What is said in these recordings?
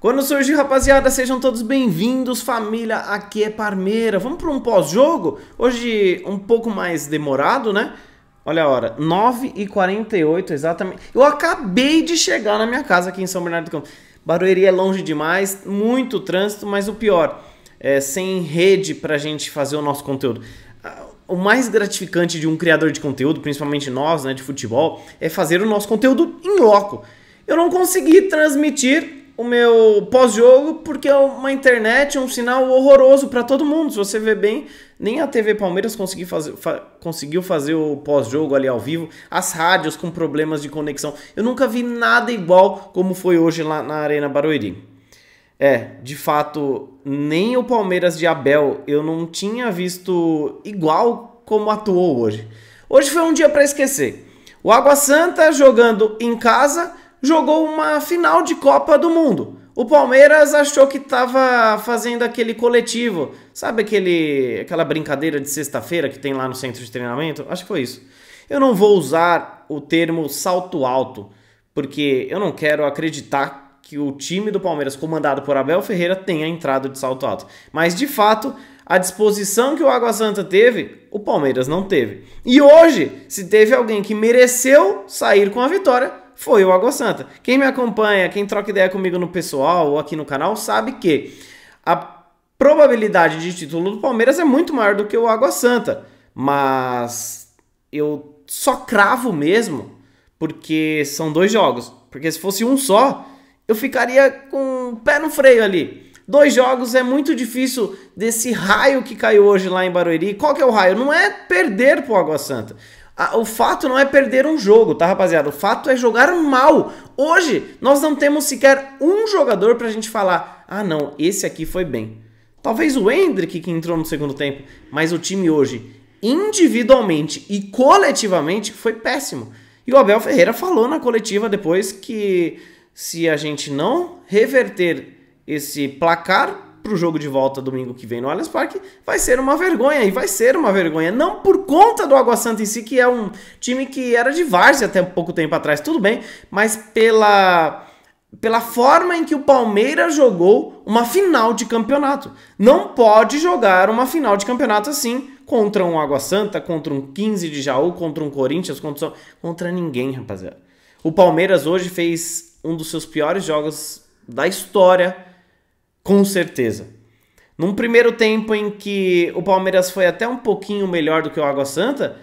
Quando surgiu, rapaziada, sejam todos bem-vindos, família, aqui é Parmeira. Vamos para um pós-jogo? Hoje um pouco mais demorado, né? Olha a hora, 9h48 exatamente. Eu acabei de chegar na minha casa aqui em São Bernardo do Campo. Barueri é longe demais, muito trânsito, mas o pior, é sem rede para a gente fazer o nosso conteúdo. Ah, o mais gratificante de um criador de conteúdo, principalmente nós, né, de futebol, é fazer o nosso conteúdo em loco. Eu não consegui transmitir o meu pós-jogo porque é uma internet, um sinal horroroso para todo mundo. Se você vê bem, nem a TV Palmeiras conseguiu fazer, fa conseguiu fazer o pós-jogo ali ao vivo, as rádios com problemas de conexão. Eu nunca vi nada igual como foi hoje lá na Arena Barueri. É, de fato, nem o Palmeiras de Abel eu não tinha visto igual como atuou hoje. Hoje foi um dia para esquecer. O Água Santa jogando em casa jogou uma final de Copa do Mundo. O Palmeiras achou que estava fazendo aquele coletivo, sabe aquele, aquela brincadeira de sexta-feira que tem lá no centro de treinamento? Acho que foi isso. Eu não vou usar o termo salto alto, porque eu não quero acreditar que o time do Palmeiras, comandado por Abel Ferreira, tenha entrado de salto alto. Mas de fato, a disposição que o Água Santa teve, o Palmeiras não teve. E hoje, se teve alguém que mereceu sair com a vitória, foi o Água Santa. Quem me acompanha, quem troca ideia comigo no pessoal ou aqui no canal, sabe que a probabilidade de título do Palmeiras é muito maior do que o Água Santa. Mas eu só cravo mesmo porque são dois jogos. Porque se fosse um só, eu ficaria com o pé no freio ali. Dois jogos é muito difícil desse raio que caiu hoje lá em Barueri. Qual que é o raio? Não é perder pro Água Santa. O fato não é perder um jogo, tá, rapaziada? O fato é jogar mal. Hoje, nós não temos sequer um jogador pra gente falar: ah, não, esse aqui foi bem. Talvez o Hendrick que entrou no segundo tempo, mas o time hoje, individualmente e coletivamente, foi péssimo. E o Abel Ferreira falou na coletiva depois que se a gente não reverter esse placar para o jogo de volta domingo que vem no Allianz Parque, vai ser uma vergonha, e vai ser uma vergonha, não por conta do Água Santa em si, que é um time que era de várzea até pouco tempo atrás, tudo bem, mas pela pela forma em que o Palmeiras jogou uma final de campeonato. Não pode jogar uma final de campeonato assim contra um Água Santa, contra um 15 de Jaú, contra um Corinthians, contra, contra ninguém, rapaziada. O Palmeiras hoje fez um dos seus piores jogos da história com certeza. Num primeiro tempo em que o Palmeiras foi até um pouquinho melhor do que o Água Santa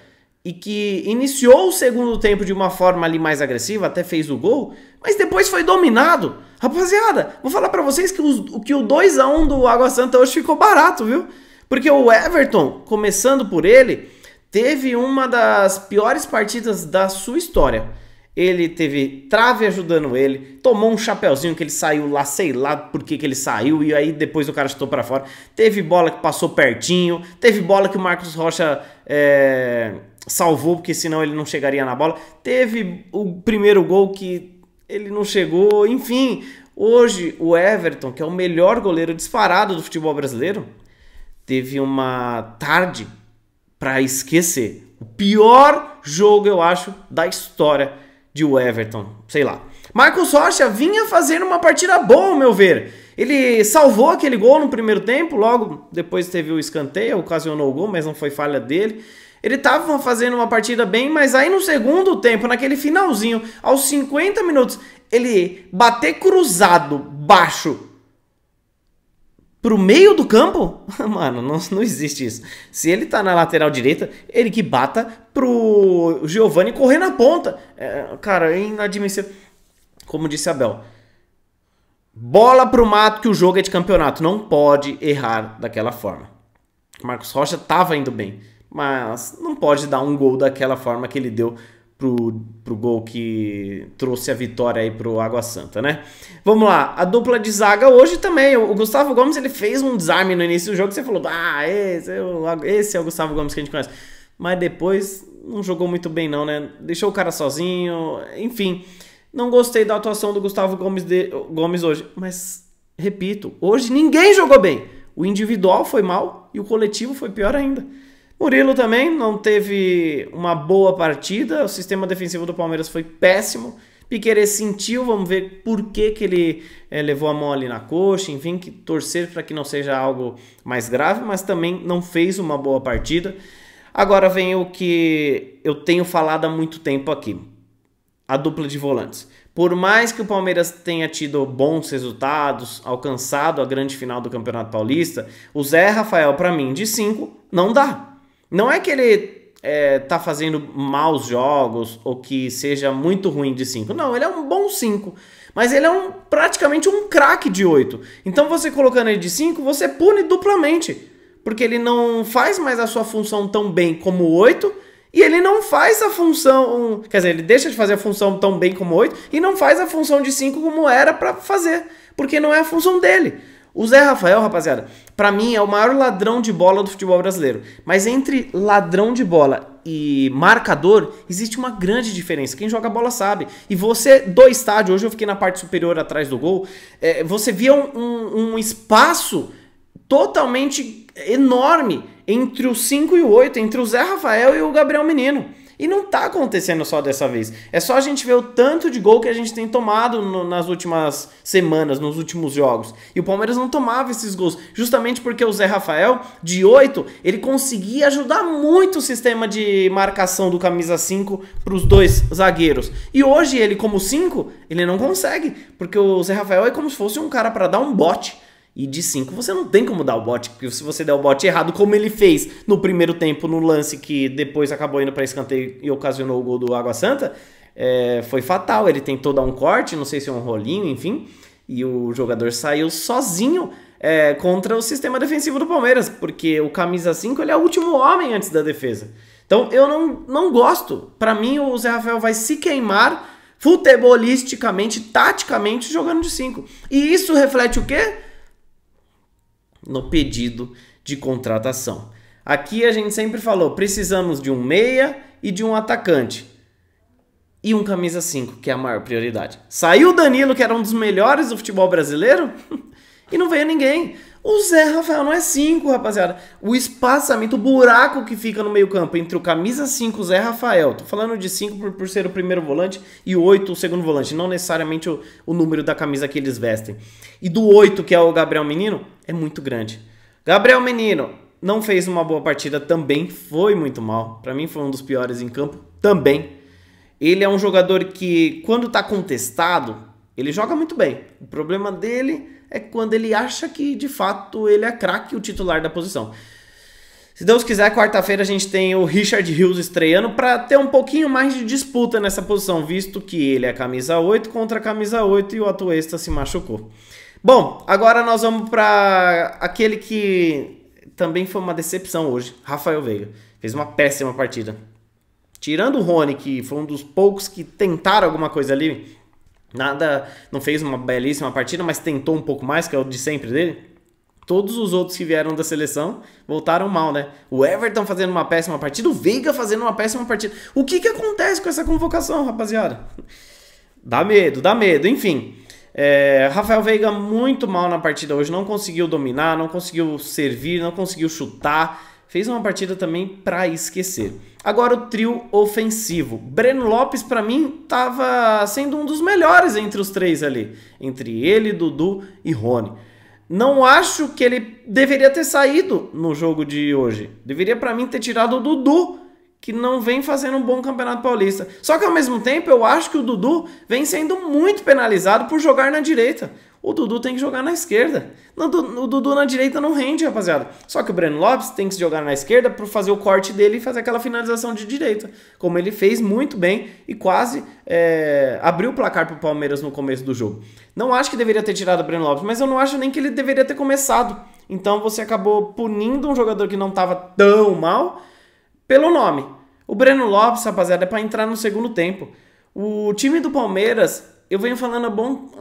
e que iniciou o segundo tempo de uma forma ali mais agressiva, até fez o gol, mas depois foi dominado. Rapaziada, vou falar para vocês que, o que o 2 a 1 do Água Santa hoje ficou barato, viu? Porque o Everton, começando por ele, teve uma das piores partidas da sua história ele teve trave ajudando ele, tomou um chapéuzinho que ele saiu lá, sei lá por que, que ele saiu, e aí depois o cara chutou para fora. Teve bola que passou pertinho, teve bola que o Marcos Rocha é, salvou, porque senão ele não chegaria na bola. Teve o primeiro gol que ele não chegou, enfim. Hoje o Everton, que é o melhor goleiro disparado do futebol brasileiro, teve uma tarde para esquecer. O pior jogo, eu acho, da história de o Everton, sei lá. Marcos Rocha vinha fazendo uma partida boa, ao meu ver. Ele salvou aquele gol no primeiro tempo, logo depois teve o escanteio, ocasionou o gol, mas não foi falha dele. Ele estava fazendo uma partida bem, mas aí no segundo tempo, naquele finalzinho, aos 50 minutos, ele bater cruzado baixo pro meio do campo? Mano, não, não existe isso. Se ele tá na lateral direita, ele que bata pro Giovani correr na ponta. É, cara, é inadmissível. Como disse Abel. Bola pro mato que o jogo é de campeonato. Não pode errar daquela forma. Marcos Rocha tava indo bem, mas não pode dar um gol daquela forma que ele deu pro, pro gol que trouxe a vitória aí pro Água Santa, né? Vamos lá, a dupla de zaga hoje também, o Gustavo Gomes ele fez um desarme no início do jogo, você falou, ah, esse é, o, esse é o Gustavo Gomes que a gente conhece, mas depois não jogou muito bem não, né? Deixou o cara sozinho, enfim, não gostei da atuação do Gustavo Gomes, de, Gomes hoje, mas repito, hoje ninguém jogou bem, o individual foi mal e o coletivo foi pior ainda. Murilo também não teve uma boa partida, o sistema defensivo do Palmeiras foi péssimo. Piqueires sentiu, vamos ver por que, que ele é, levou a mão ali na coxa, enfim, que torcer para que não seja algo mais grave, mas também não fez uma boa partida. Agora vem o que eu tenho falado há muito tempo aqui: a dupla de volantes. Por mais que o Palmeiras tenha tido bons resultados, alcançado a grande final do Campeonato Paulista, o Zé Rafael, para mim, de 5, não dá. Não é que ele é, tá fazendo maus jogos ou que seja muito ruim de 5. Não, ele é um bom 5. Mas ele é um, praticamente um craque de 8. Então você colocando ele de 5, você pune duplamente. Porque ele não faz mais a sua função tão bem como 8. E ele não faz a função. Quer dizer, ele deixa de fazer a função tão bem como 8 e não faz a função de 5 como era para fazer. Porque não é a função dele. O Zé Rafael, rapaziada, para mim é o maior ladrão de bola do futebol brasileiro. Mas entre ladrão de bola e marcador, existe uma grande diferença. Quem joga bola sabe. E você, do estádio, hoje eu fiquei na parte superior atrás do gol, é, você via um, um, um espaço totalmente enorme entre o 5 e o 8, entre o Zé Rafael e o Gabriel Menino. E não tá acontecendo só dessa vez. É só a gente ver o tanto de gol que a gente tem tomado no, nas últimas semanas, nos últimos jogos. E o Palmeiras não tomava esses gols, justamente porque o Zé Rafael, de 8, ele conseguia ajudar muito o sistema de marcação do camisa 5 para os dois zagueiros. E hoje ele como 5, ele não consegue, porque o Zé Rafael é como se fosse um cara para dar um bote e de 5 você não tem como dar o bote, porque se você der o bote errado, como ele fez no primeiro tempo, no lance que depois acabou indo para escanteio e ocasionou o gol do Água Santa, é, foi fatal. Ele tentou dar um corte, não sei se é um rolinho, enfim, e o jogador saiu sozinho é, contra o sistema defensivo do Palmeiras, porque o camisa 5 ele é o último homem antes da defesa. Então eu não, não gosto. Para mim, o Zé Rafael vai se queimar futebolisticamente, taticamente, jogando de 5. E isso reflete o quê? no pedido de contratação. Aqui a gente sempre falou, precisamos de um meia e de um atacante. E um camisa 5, que é a maior prioridade. Saiu o Danilo, que era um dos melhores do futebol brasileiro, e não veio ninguém. O Zé Rafael não é 5, rapaziada. O espaçamento, o buraco que fica no meio-campo entre o camisa 5 o Zé Rafael. Tô falando de 5 por, por, ser o primeiro volante e o 8 o segundo volante. Não necessariamente o, o número da camisa que eles vestem. E do 8, que é o Gabriel Menino, é muito grande. Gabriel Menino não fez uma boa partida também. Foi muito mal. Para mim foi um dos piores em campo também. Ele é um jogador que, quando tá contestado, ele joga muito bem. O problema dele é quando ele acha que de fato ele é craque, o titular da posição. Se Deus quiser, quarta-feira a gente tem o Richard Hughes estreando para ter um pouquinho mais de disputa nessa posição, visto que ele é camisa 8 contra camisa 8 e o Atuesta se machucou. Bom, agora nós vamos para aquele que também foi uma decepção hoje, Rafael Veiga. Fez uma péssima partida. Tirando o Rony, que foi um dos poucos que tentaram alguma coisa ali, nada, não fez uma belíssima partida, mas tentou um pouco mais, que é o de sempre dele. Todos os outros que vieram da seleção voltaram mal, né? O Everton fazendo uma péssima partida, o Veiga fazendo uma péssima partida. O que que acontece com essa convocação, rapaziada? Dá medo, dá medo, enfim. É, Rafael Veiga muito mal na partida hoje, não conseguiu dominar, não conseguiu servir, não conseguiu chutar fez uma partida também para esquecer. Agora o trio ofensivo. Breno Lopes para mim estava sendo um dos melhores entre os três ali, entre ele, Dudu e Rony. Não acho que ele deveria ter saído no jogo de hoje. Deveria para mim ter tirado o Dudu, que não vem fazendo um bom Campeonato Paulista. Só que ao mesmo tempo eu acho que o Dudu vem sendo muito penalizado por jogar na direita o Dudu tem que jogar na esquerda. O Dudu na direita não rende, rapaziada. Só que o Breno Lopes tem que jogar na esquerda para fazer o corte dele e fazer aquela finalização de direita, como ele fez muito bem e quase é, abriu o placar para o Palmeiras no começo do jogo. Não acho que deveria ter tirado o Breno Lopes, mas eu não acho nem que ele deveria ter começado. Então você acabou punindo um jogador que não estava tão mal pelo nome. O Breno Lopes, rapaziada, é para entrar no segundo tempo. O time do Palmeiras eu venho falando há, bom,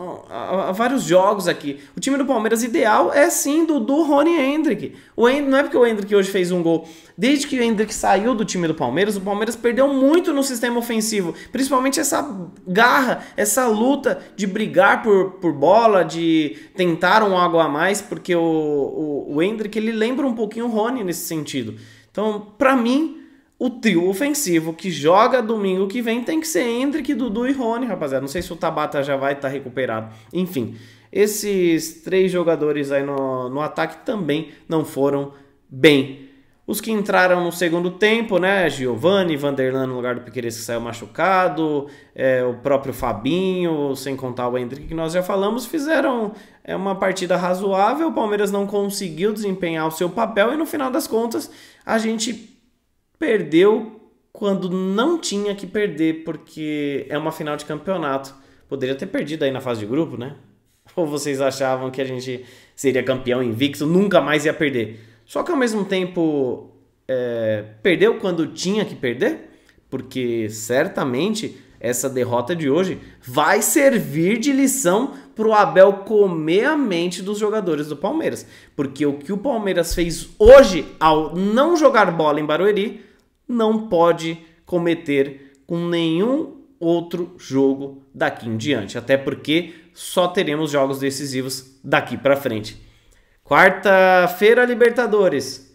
vários jogos aqui. O time do Palmeiras ideal é sim do, do Rony Hendrick. O End, não é porque o Hendrick hoje fez um gol. Desde que o Hendrick saiu do time do Palmeiras, o Palmeiras perdeu muito no sistema ofensivo. Principalmente essa garra, essa luta de brigar por, por bola, de tentar um algo a mais, porque o, o, o Hendrick ele lembra um pouquinho o Rony nesse sentido. Então, para mim, o trio ofensivo que joga domingo que vem tem que ser Hendrick, Dudu e Rony, rapaziada. Não sei se o Tabata já vai estar tá recuperado. Enfim, esses três jogadores aí no, no ataque também não foram bem. Os que entraram no segundo tempo, né? Giovanni, Vanderlan no lugar do Piqueires que saiu machucado, é, o próprio Fabinho, sem contar o Hendrick que nós já falamos, fizeram é, uma partida razoável. O Palmeiras não conseguiu desempenhar o seu papel e no final das contas a gente perdeu quando não tinha que perder, porque é uma final de campeonato. Poderia ter perdido aí na fase de grupo, né? Ou vocês achavam que a gente seria campeão invicto, nunca mais ia perder. Só que ao mesmo tempo, é, perdeu quando tinha que perder, porque certamente essa derrota de hoje vai servir de lição para o Abel comer a mente dos jogadores do Palmeiras. Porque o que o Palmeiras fez hoje ao não jogar bola em Barueri não pode cometer com nenhum outro jogo daqui em diante, até porque só teremos jogos decisivos daqui para frente. Quarta-feira Libertadores,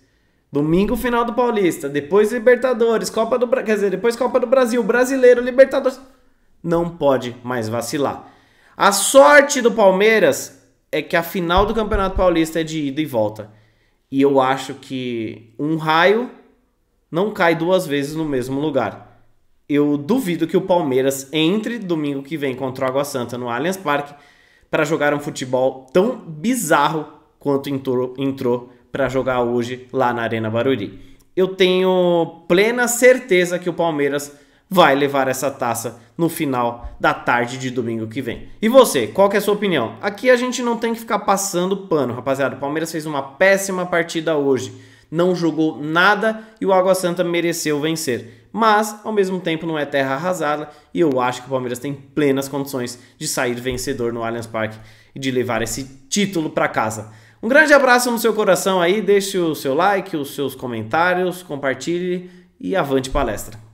domingo final do Paulista, depois Libertadores, Copa do, quer dizer, depois Copa do Brasil, Brasileiro, Libertadores. Não pode mais vacilar. A sorte do Palmeiras é que a final do Campeonato Paulista é de ida e volta. E eu acho que um raio não cai duas vezes no mesmo lugar. Eu duvido que o Palmeiras entre domingo que vem contra o Água Santa no Allianz Parque para jogar um futebol tão bizarro quanto entrou, entrou para jogar hoje lá na Arena Barueri. Eu tenho plena certeza que o Palmeiras vai levar essa taça no final da tarde de domingo que vem. E você, qual que é a sua opinião? Aqui a gente não tem que ficar passando pano, rapaziada. O Palmeiras fez uma péssima partida hoje não jogou nada e o Água Santa mereceu vencer. Mas, ao mesmo tempo, não é terra arrasada e eu acho que o Palmeiras tem plenas condições de sair vencedor no Allianz Parque e de levar esse título para casa. Um grande abraço no seu coração aí, deixe o seu like, os seus comentários, compartilhe e avante palestra.